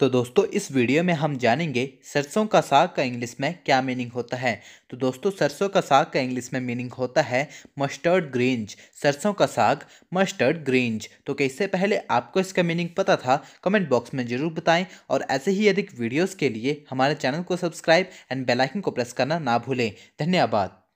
तो दोस्तों इस वीडियो में हम जानेंगे सरसों का साग का इंग्लिश में क्या मीनिंग होता है तो दोस्तों सरसों का साग का इंग्लिश में मीनिंग होता है मस्टर्ड ग्रीन्ज सरसों का साग मस्टर्ड ग्रीन्ज तो क्या इससे पहले आपको इसका मीनिंग पता था कमेंट बॉक्स में ज़रूर बताएं और ऐसे ही अधिक वीडियोज़ के लिए हमारे चैनल को सब्सक्राइब एंड बेलाइकन को प्रेस करना ना भूलें धन्यवाद